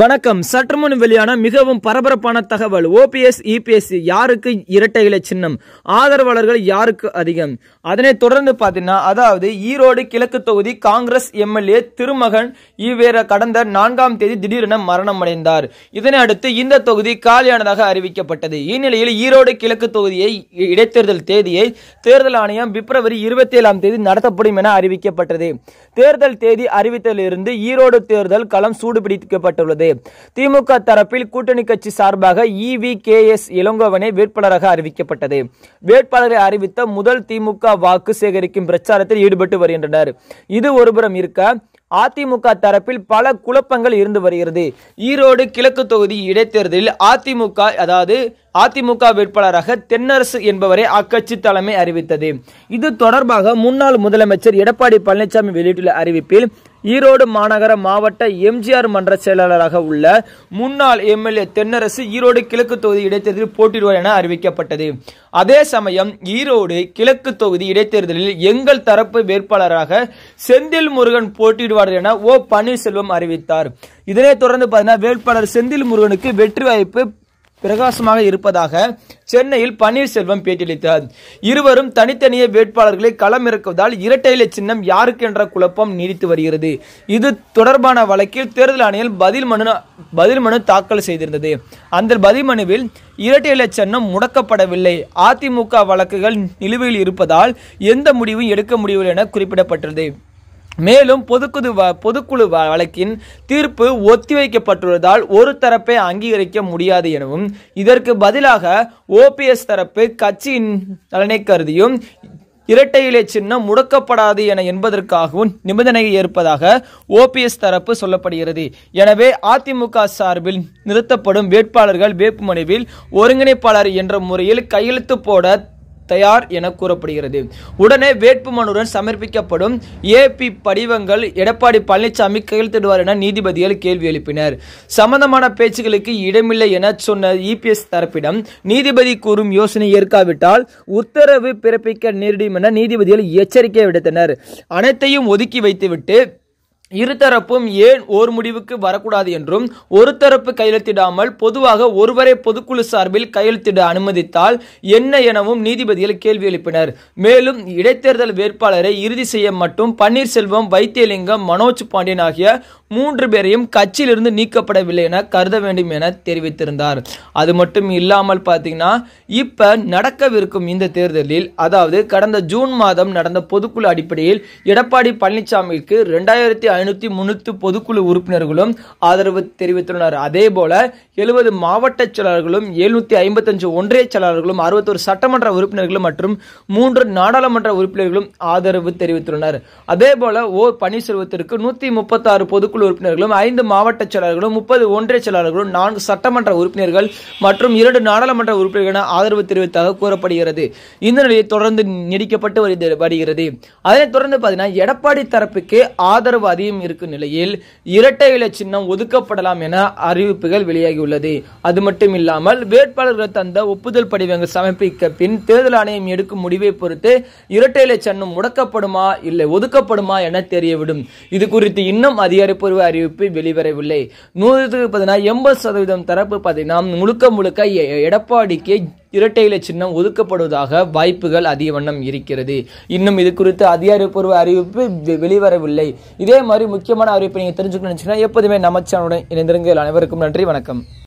வணக்கம் சற்று முன் வெளியான மிகவும் பரபரப்பான தகவல் ஓபிஎஸ் இபிஎஸ் யாருக்கு இரட்டை இலை சின்னம் ஆதரவாளர்கள் யாருக்கு அதிகம் அதனை தொடர்ந்து பார்த்தீங்கன்னா அதாவது ஈரோடு கிழக்கு தொகுதி காங்கிரஸ் எம்எல்ஏ திருமகன் ஈவேர கடந்த நான்காம் தேதி திடீரென மரணம் அடைந்தார் இதனை அடுத்து இந்த தொகுதி காலியானதாக அறிவிக்கப்பட்டது இந்நிலையில் ஈரோடு கிழக்கு தொகுதியை இடைத்தேர்தல் தேதியை தேர்தல் ஆணையம் பிப்ரவரி இருபத்தி ஏழாம் தேதி நடத்தப்படும் என அறிவிக்கப்பட்டது தேர்தல் தேதி அறிவித்ததிலிருந்து ஈரோடு தேர்தல் களம் சூடுபிடிக்கப்பட்டுள்ளது உள்ளது திமுக தரப்பில் கூட்டணி கட்சி சார்பாக இவி கே எஸ் இளங்கோவனை வேட்பாளராக அறிவிக்கப்பட்டது வேட்பாளரை அறிவித்த முதல் திமுக வாக்கு சேகரிக்கும் பிரச்சாரத்தில் ஈடுபட்டு வருகின்றனர் இது ஒருபுறம் இருக்க அதிமுக தரப்பில் பல குழப்பங்கள் இருந்து வருகிறது ஈரோடு கிழக்கு தொகுதி இடைத்தேர்தலில் அதிமுக அதாவது அதிமுக வேட்பாளராக தென்னரசு என்பவரை அக்கட்சி தலைமை அறிவித்தது இது தொடர்பாக முன்னாள் முதலமைச்சர் எடப்பாடி பழனிசாமி வெளியிட்டுள்ள அறிவிப்பில் ஈரோடு மாநகர மாவட்ட எம்ஜிஆர் மன்ற செயலாளராக உள்ள முன்னாள் எம்எல்ஏ தென்னரசு ஈரோடு கிழக்கு தொகுதி இடைத்தேர்தலில் போட்டியிடுவார் என அறிவிக்கப்பட்டது அதே சமயம் ஈரோடு கிழக்கு தொகுதி இடைத்தேர்தலில் எங்கள் தரப்பு வேட்பாளராக செந்தில் முருகன் போட்டியிடுவார் என ஓ பன்னீர்செல்வம் அறிவித்தார் இதனைத் தொடர்ந்து பார்த்தீங்கன்னா வேட்பாளர் செந்தில் முருகனுக்கு வெற்றி வாய்ப்பு பிரகாசமாக இருப்பதாக சென்னையில் பன்னீர்செல்வம் பேட்டியளித்தார் இருவரும் தனித்தனியே வேட்பாளர்களை களம் இறக்குவதால் இரட்டையிலை சின்னம் யாருக்கு என்ற குழப்பம் நீடித்து வருகிறது இது தொடர்பான வழக்கில் தேர்தல் ஆணையம் பதில் மனு பதில் மனு தாக்கல் செய்திருந்தது அந்த பதில் மனுவில் இரட்டை இலை சின்னம் முடக்கப்படவில்லை அதிமுக வழக்குகள் நிலுவையில் இருப்பதால் எந்த முடிவும் எடுக்க முடியவில்லை என குறிப்பிடப்பட்டது மேலும் பொதுக்குது பொதுக்குழு வழக்கின் தீர்ப்பு ஒத்திவைக்கப்பட்டுள்ளதால் ஒரு தரப்பை அங்கீகரிக்க முடியாது எனவும் இதற்கு பதிலாக ஓபிஎஸ் தரப்பு கட்சியின் நலனை கருதியும் இரட்டை இலை சின்னம் முடக்கப்படாது என என்பதற்காகவும் நிபந்தனையை ஏற்பதாக ஓபிஎஸ் தரப்பு சொல்லப்படுகிறது எனவே அதிமுக சார்பில் நிறுத்தப்படும் வேட்பாளர்கள் வேட்புமனுவில் ஒருங்கிணைப்பாளர் என்ற முறையில் கையெழுத்து போட தயார் என கூறப்படுகிறது உடனே வேட்புமனுடன் சமர்ப்பிக்கப்படும் ஏபி படிவங்கள் எடப்பாடி பழனிசாமி கையெழுத்திடுவார் என நீதிபதிகள் கேள்வி எழுப்பினர் சம்பந்தமான பேச்சுகளுக்கு இடமில்லை என சொன்ன இபிஎஸ் தரப்பிடம் நீதிபதி கூறும் யோசனை ஏற்காவிட்டால் உத்தரவு பிறப்பிக்க நேரிடும் என நீதிபதிகள் எச்சரிக்கை விடுத்தனர் அனைத்தையும் ஒதுக்கி வைத்துவிட்டு இருதரப்பும் ஏன் ஓர் முடிவுக்கு வரக்கூடாது என்றும் ஒரு தரப்பு கையெழுத்திடாமல் பொதுவாக ஒருவரை பொதுக்குழு சார்பில் கையெழுத்திட அனுமதித்தால் என்ன எனவும் நீதிபதிகள் கேள்வி எழுப்பினர் மேலும் இடைத்தேர்தல் வேட்பாளரை இறுதி செய்ய மட்டும் பன்னீர்செல்வம் வைத்தியலிங்கம் மனோஜ் பாண்டியன் ஆகிய மூன்று பேரையும் கட்சியிலிருந்து நீக்கப்படவில்லை என கருத வேண்டும் என தெரிவித்திருந்தார் அது மட்டும் இல்லாமல் பார்த்தீங்கன்னா இப்போ நடக்கவிருக்கும் இந்த தேர்தலில் அதாவது கடந்த ஜூன் மாதம் நடந்த பொதுக்குழு அடிப்படையில் எடப்பாடி பழனிசாமிக்கு ரெண்டாயிரத்தி ஐநூற்றி முன்னூற்றி பொதுக்குழு உறுப்பினர்களும் ஆதரவு தெரிவித்துள்ளனர் அதே போல எழுபது மாவட்ட செயலாளர்களும் எழுநூற்றி ஐம்பத்தஞ்சு ஒன்றிய செயலாளர்களும் அறுபத்தோரு சட்டமன்ற உறுப்பினர்களும் மற்றும் மூன்று நாடாளுமன்ற உறுப்பினர்களும் ஆதரவு தெரிவித்துள்ளனர் அதே போல ஓ பன்னீர்செல்வத்திற்கு நூற்றி முப்பத்தாறு பொதுக்குழு உறுப்பினர்களும் ஐந்து மாவட்ட செயலாளர்களும் முப்பது ஒன்றிய செயலாளர்களும் நான்கு சட்டமன்ற உறுப்பினர்கள் மற்றும் இரண்டு நாடாளுமன்ற உறுப்பினர்கள் ஆதரவு தெரிவித்ததாக கூறப்படுகிறது இந்த நிலையை தொடர்ந்து நீடிக்கப்பட்டு வருகிறது அதனைத் தொடர்ந்து பார்த்தீங்கன்னா எடப்பாடி தரப்புக்கு ஆதரவு அறியும் இருக்கும் நிலையில் இரட்டை இலை சின்னம் ஒதுக்கப்படலாம் என அறிவிப்புகள் வெளியாகியுள்ளது அது மட்டும் இல்லாமல் வேட்பாளர்கள் தந்த ஒப்புதல் படிவங்கள் சமர்ப்பிக்க பின் தேர்தல் ஆணையம் எடுக்கும் முடிவை பொறுத்து இரட்டை இலை சின்னம் முடக்கப்படுமா இல்லை ஒதுக்கப்படுமா என தெரியவிடும் இது குறித்து இன்னும் அதிகாரப்பூர்வ அறிவிப்பு வெளிவரவில்லை நூறு பார்த்தீங்கன்னா எண்பது சதவீதம் தரப்பு பார்த்தீங்கன்னா முழுக்க முழுக்க எடப்பாடிக்கு இலை சின்னம் ஒதுக்கப்படுவதாக வாய்ப்புகள் அதிக வண்ணம் இருக்கிறது இன்னும் இது குறித்து அதிகாரப்பூர்வ அறிவிப்பு வெளிவரவில்லை இதே மாதிரி முக்கியமான அறிவிப்பை நீங்கள் தெரிஞ்சுக்கணும்னு நினச்சிங்கன்னா எப்போதுமே நமச்சானுடன் இணைந்திருங்கள் அனைவருக்கும் நன்றி வணக்கம்